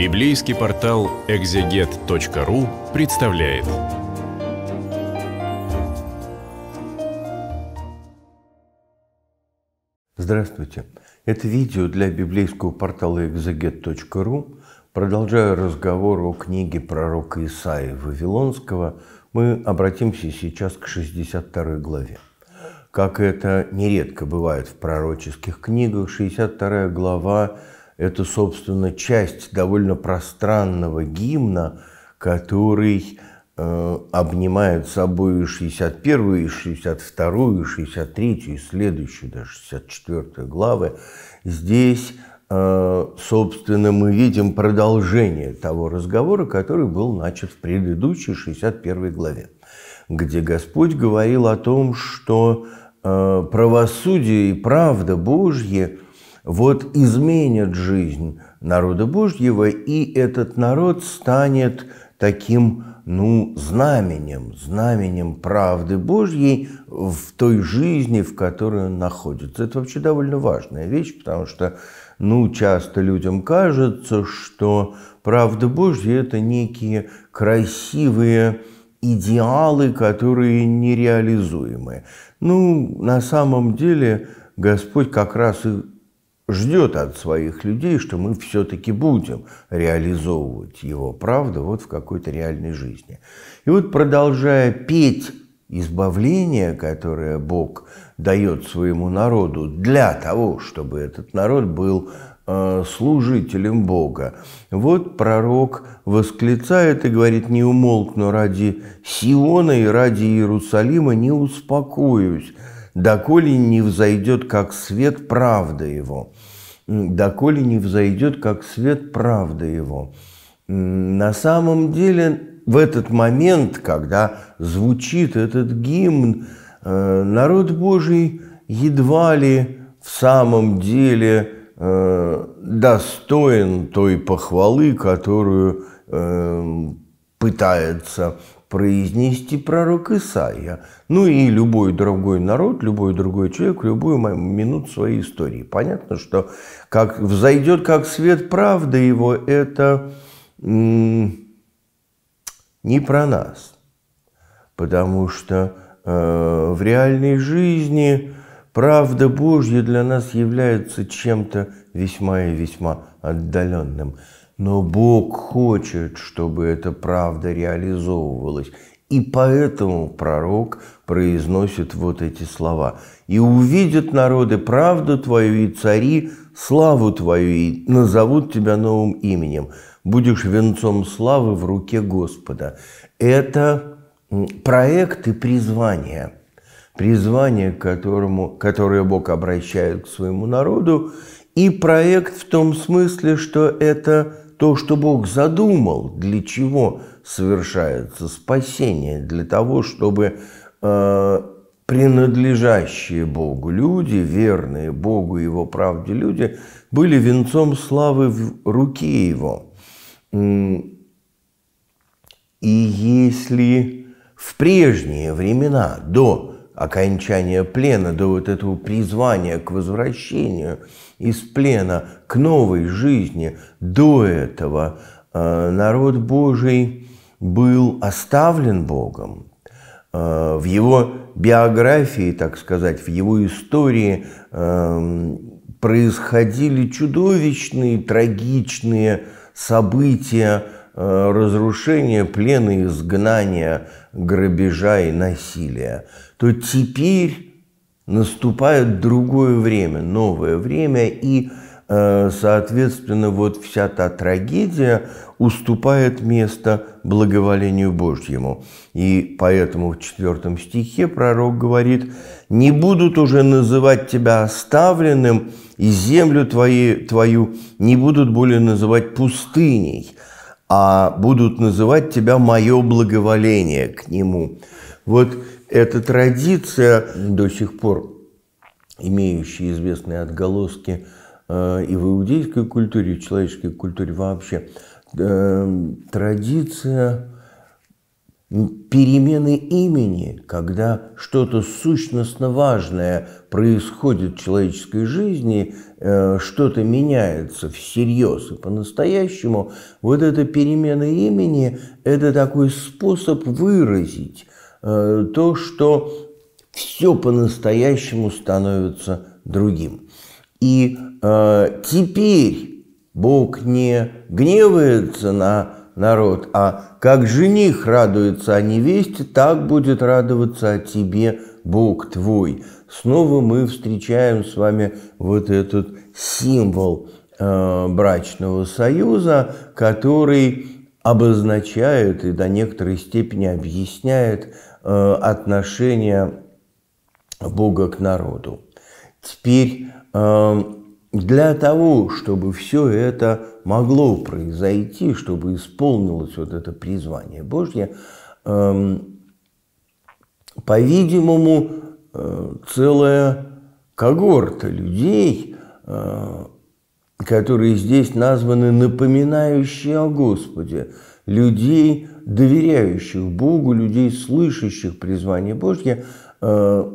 Библейский портал экзегет.ру представляет. Здравствуйте. Это видео для библейского портала экзегет.ру. Продолжая разговор о книге пророка Исаии Вавилонского, мы обратимся сейчас к 62 главе. Как это нередко бывает в пророческих книгах, 62 глава это, собственно, часть довольно пространного гимна, который э, обнимает собой 61, 62, 63 и следующую, даже 64 главы. Здесь, э, собственно, мы видим продолжение того разговора, который был начат в предыдущей 61 главе, где Господь говорил о том, что э, правосудие и правда Божья – вот изменит жизнь народа Божьего, и этот народ станет таким, ну, знаменем, знаменем правды Божьей в той жизни, в которой он находится. Это вообще довольно важная вещь, потому что, ну, часто людям кажется, что правда Божья – это некие красивые идеалы, которые нереализуемы. Ну, на самом деле Господь как раз и ждет от своих людей, что мы все-таки будем реализовывать его правду вот в какой-то реальной жизни. И вот продолжая петь избавление, которое Бог дает своему народу для того, чтобы этот народ был э, служителем Бога. Вот пророк восклицает и говорит, не умолкну ради Сиона и ради Иерусалима, не успокоюсь, доколе не взойдет, как свет, правда его. Доколе не взойдет, как свет, правда его. На самом деле, в этот момент, когда звучит этот гимн, э, народ Божий едва ли в самом деле э, достоин той похвалы, которую э, пытается произнести пророк Исаия. Ну и любой другой народ, любой другой человек, любую минуту своей истории. Понятно, что как взойдет как свет правды его, это не про нас. Потому что э, в реальной жизни правда Божья для нас является чем-то весьма и весьма отдаленным. Но Бог хочет, чтобы эта правда реализовывалась. И поэтому пророк произносит вот эти слова. «И увидят народы правду твою и цари, славу твою, и назовут тебя новым именем. Будешь венцом славы в руке Господа». Это проект и призвание. Призвание, к которому, которое Бог обращает к своему народу, и проект в том смысле, что это то, что Бог задумал, для чего совершается спасение, для того, чтобы э, принадлежащие Богу люди, верные Богу и Его правде люди, были венцом славы в руке Его. И если в прежние времена, до окончания плена, до вот этого призвания к возвращению из плена, к новой жизни, до этого э, народ Божий был оставлен Богом. Э, в его биографии, так сказать, в его истории эм, происходили чудовищные, трагичные события, Э, разрушения, плены, изгнания, грабежа и насилия, то теперь наступает другое время, новое время, и, э, соответственно, вот вся та трагедия уступает место благоволению Божьему. И поэтому в четвертом стихе пророк говорит, «Не будут уже называть тебя оставленным, и землю твою не будут более называть пустыней, а будут называть тебя «мое благоволение» к нему. Вот эта традиция, до сих пор имеющая известные отголоски э, и в иудейской культуре, и в человеческой культуре вообще, э, традиция перемены имени, когда что-то сущностно важное происходит в человеческой жизни, э, что-то меняется всерьез и по-настоящему, вот эта перемена имени – это такой способ выразить э, то, что все по-настоящему становится другим. И э, теперь Бог не гневается на народ, а как жених радуется о невесте, так будет радоваться о тебе Бог твой. Снова мы встречаем с вами вот этот символ э, брачного союза, который обозначает и до некоторой степени объясняет э, отношение Бога к народу. Теперь э, для того, чтобы все это могло произойти, чтобы исполнилось вот это призвание Божье, эм, по-видимому, э, целая когорта людей, э, которые здесь названы напоминающие о Господе, людей, доверяющих Богу, людей, слышащих призвание Божье, э,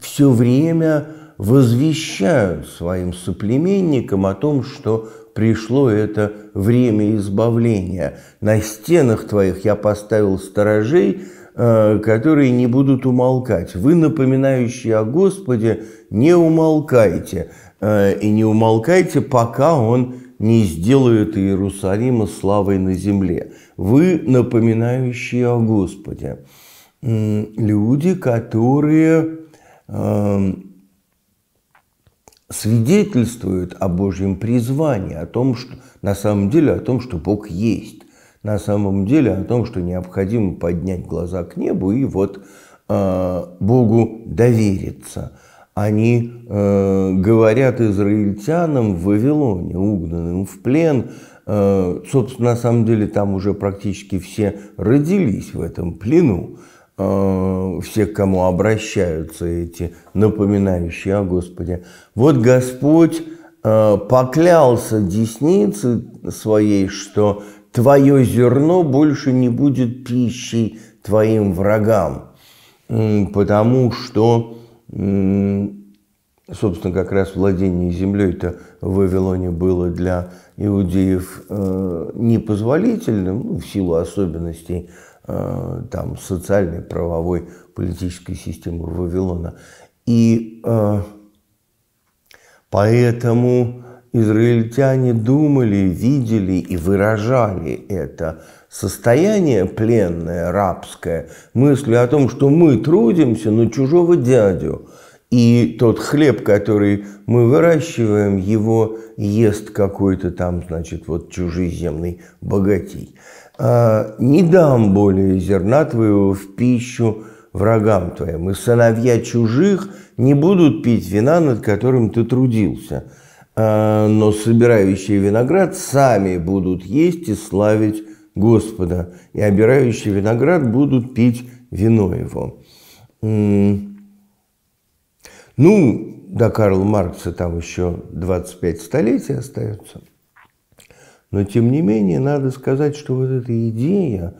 все время возвещают своим соплеменникам о том, что пришло это время избавления. На стенах твоих я поставил сторожей, э, которые не будут умолкать. Вы, напоминающие о Господе, не умолкайте. Э, и не умолкайте, пока Он не сделает Иерусалима славой на земле. Вы, напоминающие о Господе. Люди, которые э, свидетельствует о Божьем призвании, о том, что на самом деле о том, что Бог есть, на самом деле о том, что необходимо поднять глаза к небу и вот э, Богу довериться. Они э, говорят израильтянам в Вавилоне, угнанным в плен, э, собственно, на самом деле там уже практически все родились в этом плену. Э, все, к кому обращаются эти напоминающие о Господе. Вот Господь э, поклялся деснице своей, что твое зерно больше не будет пищей твоим врагам, потому что, собственно, как раз владение землей-то в Вавилоне было для иудеев э, непозволительным, ну, в силу особенностей Э, там, социальной, правовой, политической системы Вавилона. И э, поэтому израильтяне думали, видели и выражали это состояние пленное, рабское, мыслью о том, что мы трудимся на чужого дядю – и тот хлеб, который мы выращиваем, его ест какой-то там, значит, вот чужеземный богатей. А, «Не дам более зерна твоего в пищу врагам твоим, и сыновья чужих не будут пить вина, над которым ты трудился, а, но собирающие виноград сами будут есть и славить Господа, и обирающие виноград будут пить вино его». Ну, до Карла Маркса там еще 25 столетий остается. Но, тем не менее, надо сказать, что вот эта идея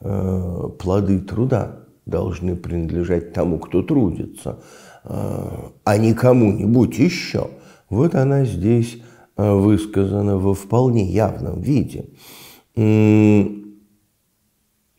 э, плоды труда должны принадлежать тому, кто трудится, э, а не кому-нибудь еще. Вот она здесь э, высказана во вполне явном виде. Но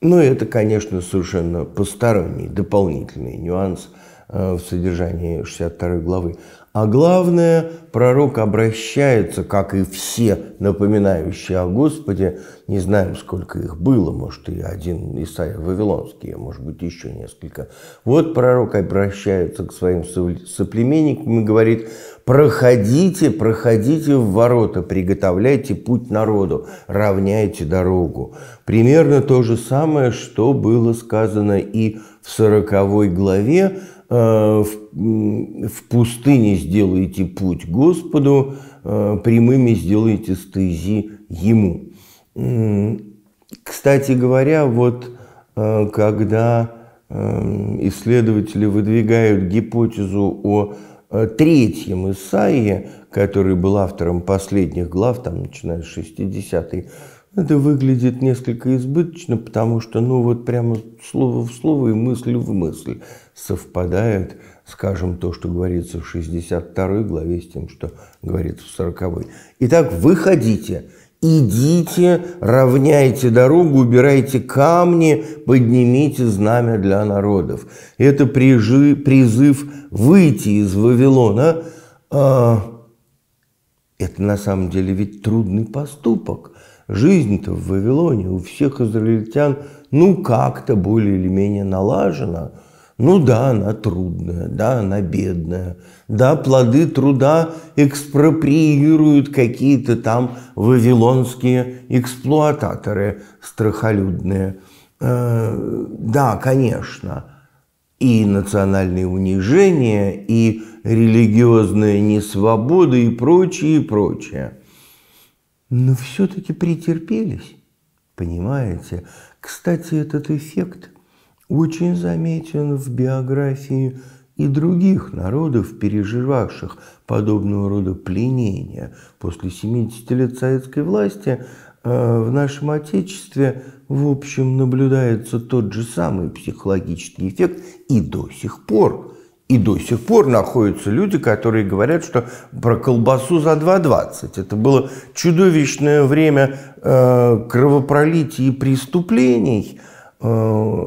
ну, это, конечно, совершенно посторонний дополнительный нюанс – Э, в содержании 62 главы. А главное, пророк обращается, как и все напоминающие о Господе, не знаем, сколько их было, может, и один Исаия Вавилонский, а может быть, еще несколько. Вот пророк обращается к своим соплеменникам и говорит, проходите, проходите в ворота, приготовляйте путь народу, равняйте дорогу. Примерно то же самое, что было сказано и в 40 главе э, «В пустыне сделайте путь Господу, э, прямыми сделайте стези Ему». Кстати говоря, вот э, когда исследователи выдвигают гипотезу о третьем Исаии, который был автором последних глав, там, начиная с 60-й это выглядит несколько избыточно, потому что, ну вот прямо слово в слово и мысль в мысль совпадает, скажем, то, что говорится в 62 главе с тем, что говорится в 40. -й. Итак, выходите, идите, равняйте дорогу, убирайте камни, поднимите знамя для народов. Это прижи, призыв выйти из Вавилона. А, это на самом деле ведь трудный поступок – Жизнь-то в Вавилоне у всех израильтян ну как-то более или менее налажена. Ну да, она трудная, да, она бедная, да, плоды труда экспроприируют какие-то там вавилонские эксплуататоры страхолюдные. Э, да, конечно, и национальные унижения, и религиозная несвобода, и прочее, и прочее но все-таки претерпелись, понимаете? Кстати, этот эффект очень заметен в биографии и других народов, переживавших подобного рода пленения. После 70 лет советской власти э, в нашем Отечестве, в общем, наблюдается тот же самый психологический эффект и до сих пор. И до сих пор находятся люди, которые говорят, что про колбасу за 2,20. Это было чудовищное время э, кровопролития и преступлений, э,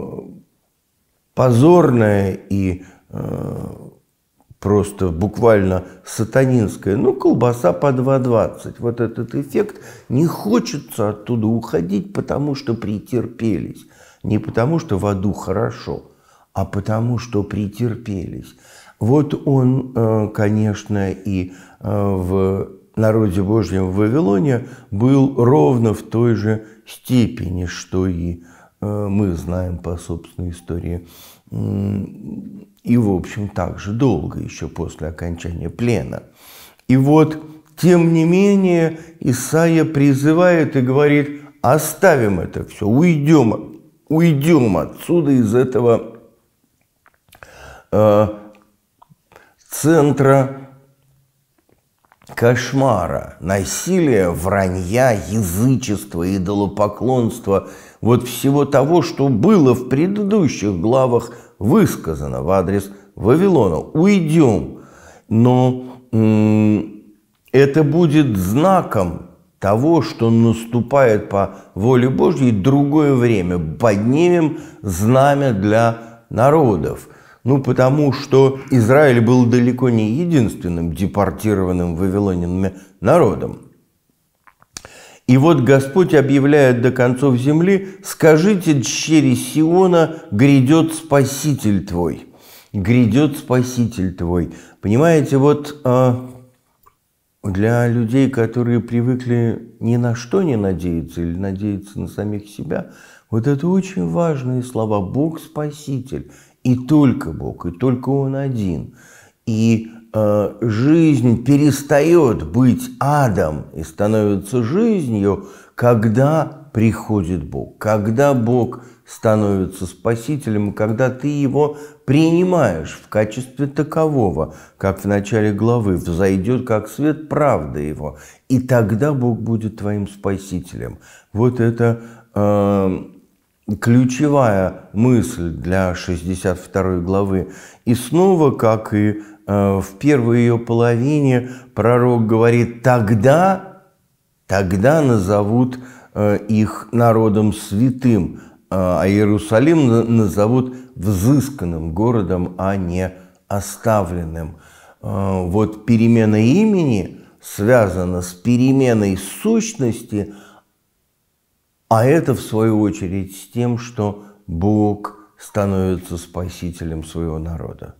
позорное и э, просто буквально сатанинское. Ну, колбаса по 2,20. Вот этот эффект не хочется оттуда уходить, потому что претерпелись, не потому что в аду хорошо – а потому что претерпелись. Вот он, э, конечно, и э, в народе Божьем в Вавилоне был ровно в той же степени, что и э, мы знаем по собственной истории. И, в общем, так же долго, еще после окончания плена. И вот, тем не менее, Исаия призывает и говорит, оставим это все, уйдем, уйдем отсюда из этого Э, центра кошмара, насилия, вранья, язычества, идолопоклонства, вот всего того, что было в предыдущих главах высказано в адрес Вавилона. Уйдем, но это будет знаком того, что наступает по воле Божьей другое время. Поднимем знамя для народов – ну, потому что Израиль был далеко не единственным депортированным вавилонянами народом. И вот Господь объявляет до концов земли, «Скажите дщери Сиона, грядет Спаситель твой». Грядет Спаситель твой. Понимаете, вот а, для людей, которые привыкли ни на что не надеяться или надеяться на самих себя, вот это очень важные слова. Бог – Спаситель и только Бог, и только Он один. И э, жизнь перестает быть адом и становится жизнью, когда приходит Бог, когда Бог становится спасителем, когда ты его принимаешь в качестве такового, как в начале главы, взойдет как свет правда его, и тогда Бог будет твоим спасителем. Вот это э, ключевая мысль для 62 главы. И снова, как и э, в первой ее половине, пророк говорит, тогда, тогда назовут э, их народом святым, а, а Иерусалим назовут взысканным городом, а не оставленным. Э, вот перемена имени связана с переменой сущности – а это, в свою очередь, с тем, что Бог становится спасителем своего народа.